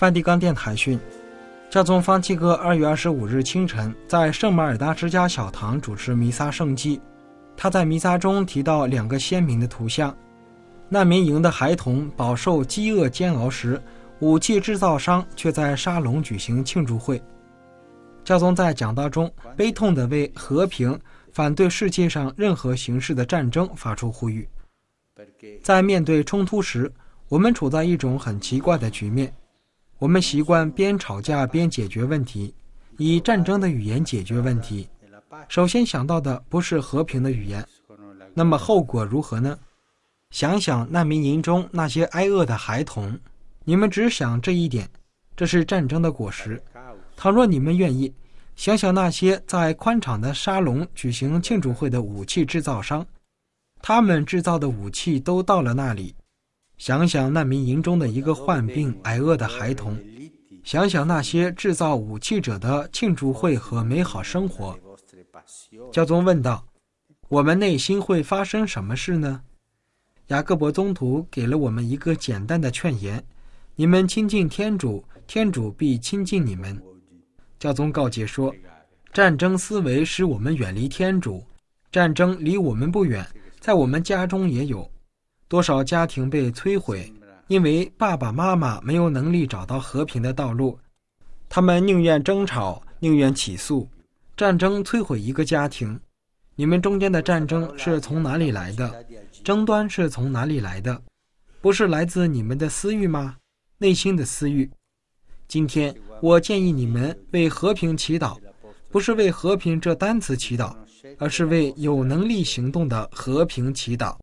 梵蒂冈电台讯，教宗方济各二月二十五日清晨在圣马尔达之家小堂主持弥撒圣祭。他在弥撒中提到两个鲜明的图像：难民营的孩童饱受饥饿煎熬时，武器制造商却在沙龙举行庆祝会。教宗在讲道中悲痛地为和平、反对世界上任何形式的战争发出呼吁。在面对冲突时，我们处在一种很奇怪的局面。我们习惯边吵架边解决问题，以战争的语言解决问题。首先想到的不是和平的语言，那么后果如何呢？想想难民营中那些挨饿的孩童，你们只想这一点，这是战争的果实。倘若你们愿意，想想那些在宽敞的沙龙举行庆祝会的武器制造商，他们制造的武器都到了那里。想想难民营中的一个患病挨饿的孩童，想想那些制造武器者的庆祝会和美好生活。教宗问道：“我们内心会发生什么事呢？”雅各伯宗徒给了我们一个简单的劝言：“你们亲近天主，天主必亲近你们。”教宗告诫说：“战争思维使我们远离天主，战争离我们不远，在我们家中也有。”多少家庭被摧毁，因为爸爸妈妈没有能力找到和平的道路，他们宁愿争吵，宁愿起诉。战争摧毁一个家庭。你们中间的战争是从哪里来的？争端是从哪里来的？不是来自你们的私欲吗？内心的私欲。今天我建议你们为和平祈祷，不是为和平这单词祈祷，而是为有能力行动的和平祈祷。